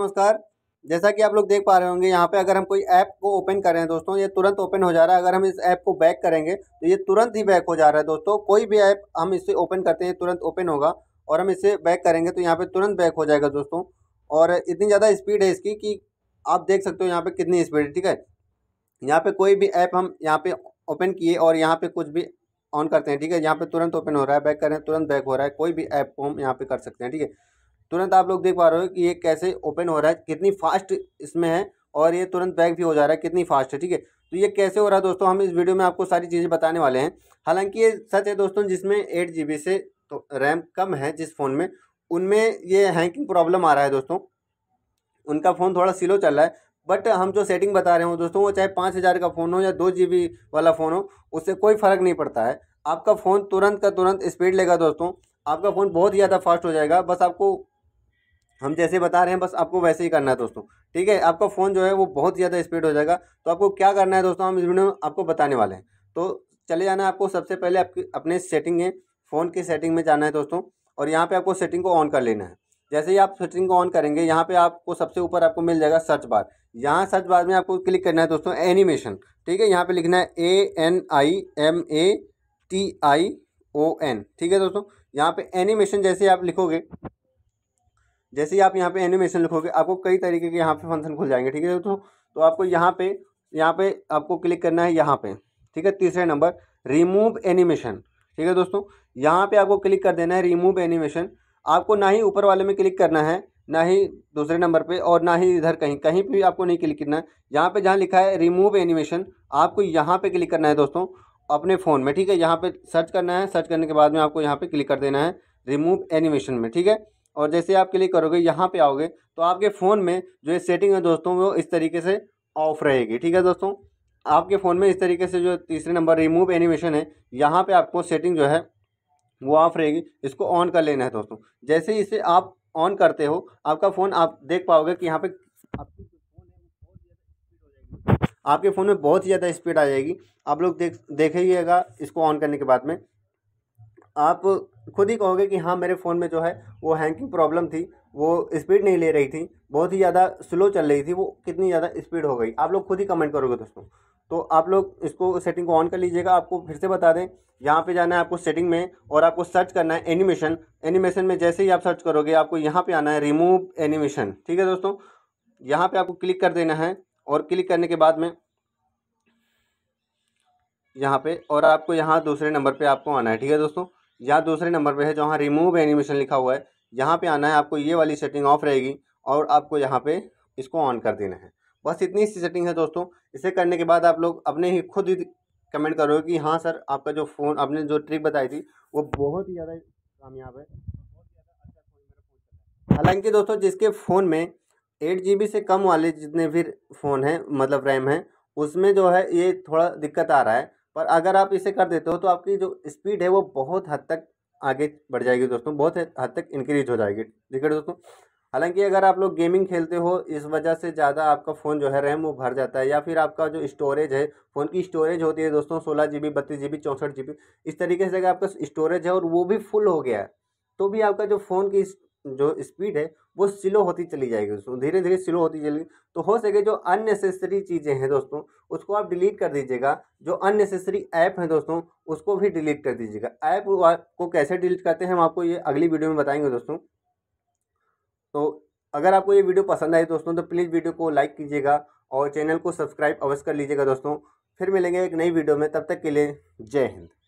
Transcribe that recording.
नमस्कार जैसा कि आप लोग देख पा रहे होंगे यहाँ पे अगर हम कोई ऐप को ओपन कर रहे हैं दोस्तों ये तुरंत ओपन हो जा रहा है अगर हम इस ऐप को बैक करेंगे तो ये तुरंत ही बैक हो जा रहा है दोस्तों कोई भी ऐप हम इससे ओपन करते हैं तुरंत ओपन होगा और हम इसे बैक करेंगे तो यहाँ पे तुरंत बैक हो जाएगा दोस्तों और इतनी ज़्यादा स्पीड है इसकी कि आप देख सकते हो यहाँ पर कितनी स्पीड है ठीक है यहाँ पर कोई भी ऐप हम यहाँ पर ओपन किए और यहाँ पर कुछ भी ऑन करते हैं ठीक है यहाँ पर तुरंत ओपन हो रहा है बैक करें तुरंत बैक हो रहा है कोई भी ऐप को हम यहाँ पर कर सकते हैं ठीक है तुरंत आप लोग देख पा रहे हो कि ये कैसे ओपन हो रहा है कितनी फास्ट इसमें है और ये तुरंत पैक भी हो जा रहा है कितनी फास्ट है ठीक है तो ये कैसे हो रहा है दोस्तों हम इस वीडियो में आपको सारी चीज़ें बताने वाले हैं हालांकि ये सच है दोस्तों जिसमें एट जी से तो रैम कम है जिस फ़ोन में उनमें ये हैंकिंग प्रॉब्लम आ रहा है दोस्तों उनका फ़ोन थोड़ा स्लो चल रहा है बट हम जो सेटिंग बता रहे हो दोस्तों वो चाहे पाँच हज़ार का फ़ोन हो या दो जी वाला फ़ोन हो उससे कोई फ़र्क नहीं पड़ता है आपका फ़ोन तुरंत का तुरंत स्पीड लेगा दोस्तों आपका फ़ोन बहुत ही ज़्यादा फास्ट हो जाएगा बस आपको हम जैसे बता रहे हैं बस आपको वैसे ही करना है दोस्तों ठीक है आपका फ़ोन जो है वो बहुत ज़्यादा स्पीड हो जाएगा तो आपको क्या करना है दोस्तों हम इस वीडियो में आपको बताने वाले हैं तो चले जाना है आपको सबसे पहले आपकी अपने सेटिंग में फ़ोन की सेटिंग में जाना है दोस्तों और यहाँ पर आपको सेटिंग को ऑन कर लेना है जैसे ही आप सेटिंग को ऑन करेंगे यहाँ पर आपको सबसे ऊपर आपको मिल जाएगा सर्च बार यहाँ सर्च बार में आपको क्लिक करना है दोस्तों एनिमेशन ठीक है यहाँ पर लिखना है A N I M A T I O N ठीक है दोस्तों यहाँ पे एनिमेशन जैसे आप लिखोगे जैसे ही आप यहाँ पे एनिमेशन लिखोगे आपको कई तरीके के यहाँ पे फंक्शन खुल जाएंगे ठीक है दोस्तों तो आपको यहाँ पे यहाँ पे आपको क्लिक करना है यहाँ पे ठीक है तीसरे नंबर रिमूव एनिमेशन ठीक है दोस्तों यहाँ पे आपको क्लिक कर देना है रिमूव एनिमेशन आपको ना ही ऊपर वाले में क्लिक करना है ना ही दूसरे नंबर पर और ना ही इधर कहीं कहीं पर भी आपको नहीं क्लिक करना है यहाँ पर जहाँ लिखा है रिमूव एनिमेशन आपको यहाँ पर क्लिक करना है दोस्तों अपने फ़ोन में ठीक है यहाँ पर सर्च करना है सर्च करने के बाद में आपको यहाँ पर क्लिक कर देना है रिमूव एनिमेशन में ठीक है और जैसे आप क्लिक करोगे यहाँ पे आओगे तो आपके फ़ोन में जो ये सेटिंग है दोस्तों वो इस तरीके से ऑफ रहेगी ठीक है दोस्तों आपके फ़ोन में इस तरीके से जो तीसरे नंबर रिमूव एनिमेशन है यहाँ पर आपको सेटिंग जो है वो ऑफ रहेगी इसको ऑन कर लेना है दोस्तों जैसे इसे आप ऑन करते हो आपका फ़ोन आप देख पाओगे कि यहाँ पे आपके फ़ोन में बहुत ही ज़्यादा स्पीड आ जाएगी आप लोग देख देखेगा इसको ऑन करने के बाद में आप खुद ही कहोगे कि हाँ मेरे फ़ोन में जो है वो हैंकिंग प्रॉब्लम थी वो स्पीड नहीं ले रही थी बहुत ही ज़्यादा स्लो चल रही थी वो कितनी ज़्यादा स्पीड हो गई आप लोग खुद ही कमेंट करोगे दोस्तों तो आप लोग इसको सेटिंग को ऑन कर लीजिएगा आपको फिर से बता दें यहाँ पे जाना है आपको सेटिंग में और आपको सर्च करना है एनिमेशन एनिमेशन में जैसे ही आप सर्च करोगे आपको यहाँ पे आना है रिमूव एनिमेशन ठीक है दोस्तों यहाँ पे आपको क्लिक कर देना है और क्लिक करने के बाद में यहाँ पे और आपको यहाँ दूसरे नंबर पे आपको आना है ठीक है दोस्तों या दूसरे नंबर पर है जहाँ रिमूव एनिमेशन लिखा हुआ है यहाँ पर आना है आपको ये वाली सेटिंग ऑफ रहेगी और आपको यहाँ पर इसको ऑन कर देना है बस इतनी सी सेटिंग है दोस्तों इसे करने के बाद आप लोग अपने ही खुद ही कमेंट करोगे कि हाँ सर आपका जो फ़ोन आपने जो ट्रिक बताई थी वो बहुत ही ज़्यादा कामयाब है हालांकि दोस्तों जिसके फ़ोन में एट जी से कम वाले जितने भी फ़ोन हैं मतलब रैम हैं उसमें जो है ये थोड़ा दिक्कत आ रहा है पर अगर आप इसे कर देते हो तो आपकी जो स्पीड है वो बहुत हद तक आगे बढ़ जाएगी दोस्तों बहुत हद तक इंक्रीज हो जाएगी ठीक है दोस्तों हालांकि अगर आप लोग गेमिंग खेलते हो इस वजह से ज़्यादा आपका फ़ोन जो है रैम वो भर जाता है या फिर आपका जो स्टोरेज है फ़ोन की स्टोरेज होती है दोस्तों सोलह जी बी बत्तीस जी बी चौंसठ जी बी इस तरीके से अगर आपका स्टोरेज है और वो भी फुल हो गया है तो भी आपका जो फ़ोन की जो स्पीड है वो स्लो होती चली जाएगी दोस्तों धीरे धीरे स्लो होती चलेगी तो हो सके जो अननेसेसरी चीज़ें हैं दोस्तों उसको आप डिलीट कर दीजिएगा जो अननेसेसरी ऐप हैं दोस्तों उसको भी डिलीट कर दीजिएगा ऐप को कैसे डिलीट करते हैं हम आपको ये अगली वीडियो में बताएंगे दोस्तों तो अगर आपको ये वीडियो पसंद आई दोस्तों तो प्लीज़ वीडियो को लाइक कीजिएगा और चैनल को सब्सक्राइब अवश्य कर लीजिएगा दोस्तों फिर मिलेंगे एक नई वीडियो में तब तक के लिए जय हिंद